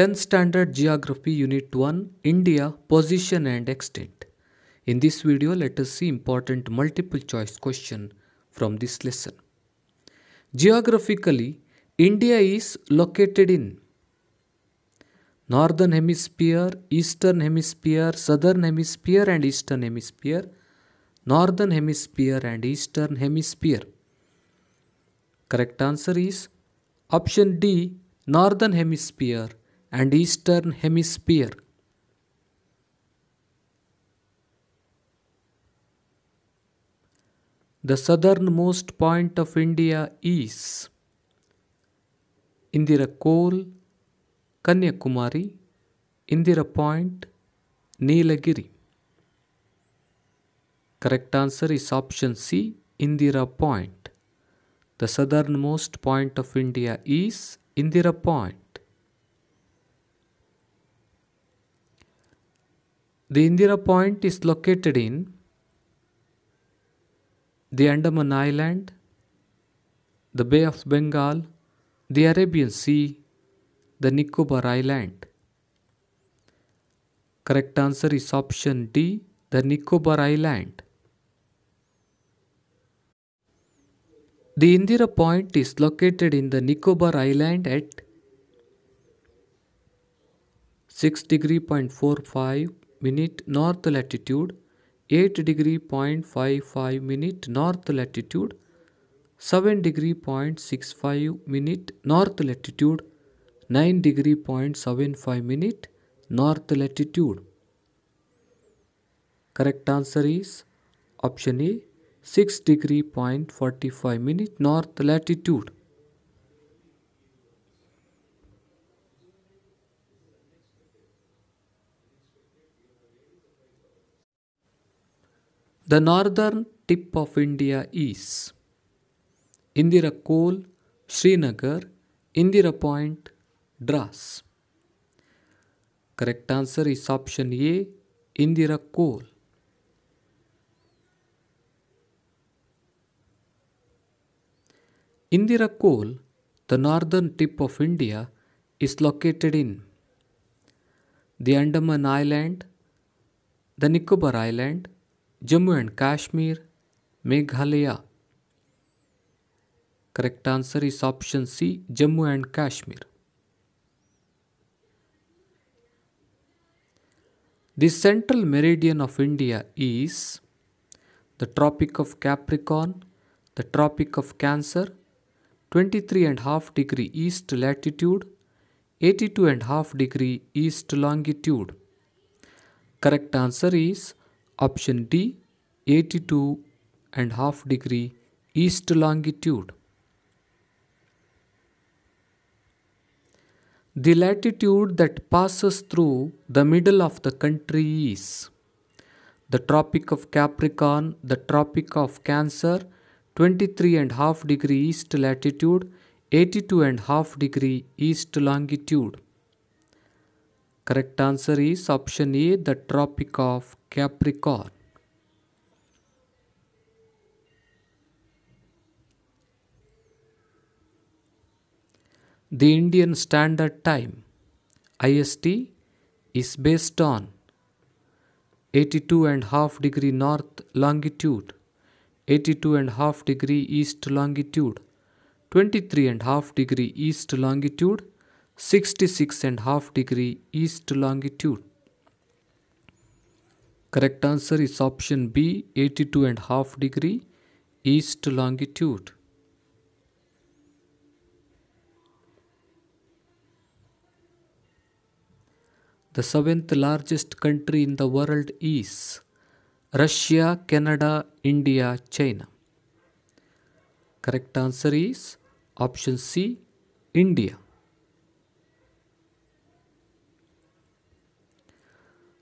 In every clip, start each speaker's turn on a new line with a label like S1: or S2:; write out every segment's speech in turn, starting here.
S1: 10 Standard Geography Unit 1 India Position and Extent. In this video let us see important multiple choice question from this lesson. Geographically India is located in Northern Hemisphere, Eastern Hemisphere, Southern Hemisphere and Eastern Hemisphere, Northern Hemisphere and Eastern Hemisphere. Correct answer is option D Northern Hemisphere and Eastern Hemisphere. The southernmost point of India is Indirakol, Kanyakumari, Indira Point, Nilagiri. Correct answer is option C, Indira Point. The southernmost point of India is Indira Point. The Indira Point is located in the Andaman Island, the Bay of Bengal, the Arabian Sea, the Nicobar Island. Correct answer is option D, the Nicobar Island. The Indira Point is located in the Nicobar Island at 6 degree point 45 minute north latitude 8 degree 0.55 minute north latitude 7 degree 0.65 minute north latitude 9 degree 0.75 minute north latitude correct answer is option a 6 degree 0.45 minute north latitude The northern tip of India is Indira Kool, Srinagar, Indira Point, Dras. Correct answer is option A, Indira Kool. Indira Kool, the northern tip of India, is located in the Andaman Island, the Nicobar Island, Jammu and Kashmir, Meghalaya. Correct answer is option C, Jammu and Kashmir. The central meridian of India is the Tropic of Capricorn, the Tropic of Cancer, 23 and half degree east latitude, 82 and half degree east longitude. Correct answer is Option D 82 and half degree east longitude. The latitude that passes through the middle of the country is the Tropic of Capricorn, the Tropic of Cancer, 23 and half degree east latitude, 82 and half degree east longitude. Correct answer is option A, the Tropic of Capricorn. The Indian Standard Time IST is based on 82 and half degree north longitude, 82 and half degree east longitude, 23 and half degree east longitude, 66 and half degree east longitude. Correct answer is option B 82 and half degree east longitude. The seventh largest country in the world is Russia, Canada, India, China. Correct answer is option C India.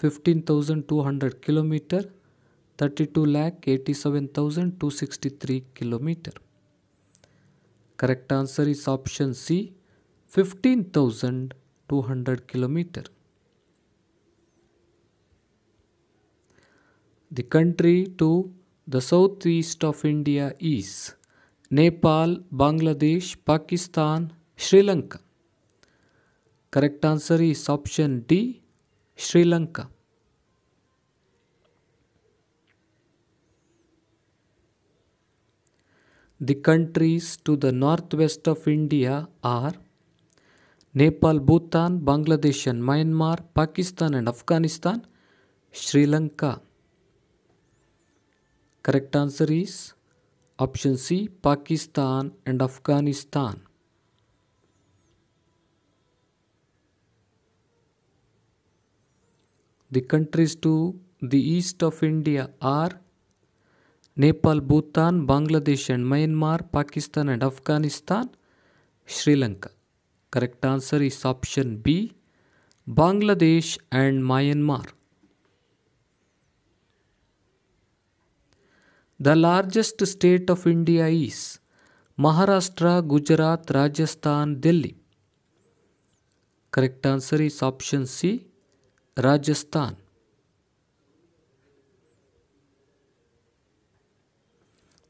S1: 15,200 kilometer 32 lakh 87,263 kilometer. Correct answer is option C 15,200 kilometer. The country to the southeast of India is Nepal, Bangladesh, Pakistan, Sri Lanka. Correct answer is option D Sri Lanka The countries to the northwest of India are Nepal, Bhutan, Bangladesh and Myanmar, Pakistan and Afghanistan, Sri Lanka. Correct answer is option C Pakistan and Afghanistan. The countries to the east of India are Nepal, Bhutan, Bangladesh and Myanmar, Pakistan and Afghanistan, Sri Lanka. Correct answer is option B, Bangladesh and Myanmar. The largest state of India is Maharashtra, Gujarat, Rajasthan, Delhi. Correct answer is option C, Rajasthan.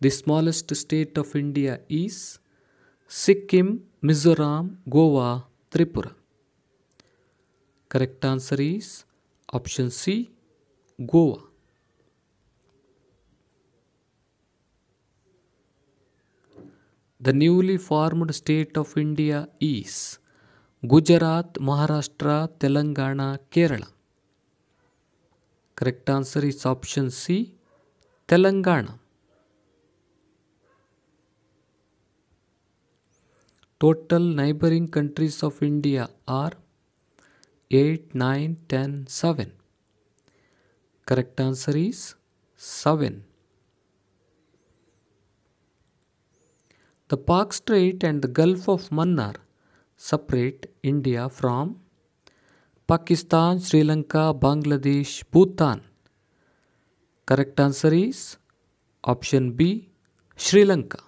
S1: The smallest state of India is Sikkim, Mizoram, Goa, Tripura. Correct answer is option C Goa. The newly formed state of India is Gujarat, Maharashtra, Telangana, Kerala. Correct answer is option C, Telangana. Total neighboring countries of India are 8, 9, 10, 7. Correct answer is 7. The Pak Strait and the Gulf of Mannar separate India from Pakistan Sri Lanka Bangladesh Bhutan correct answer is option B Sri Lanka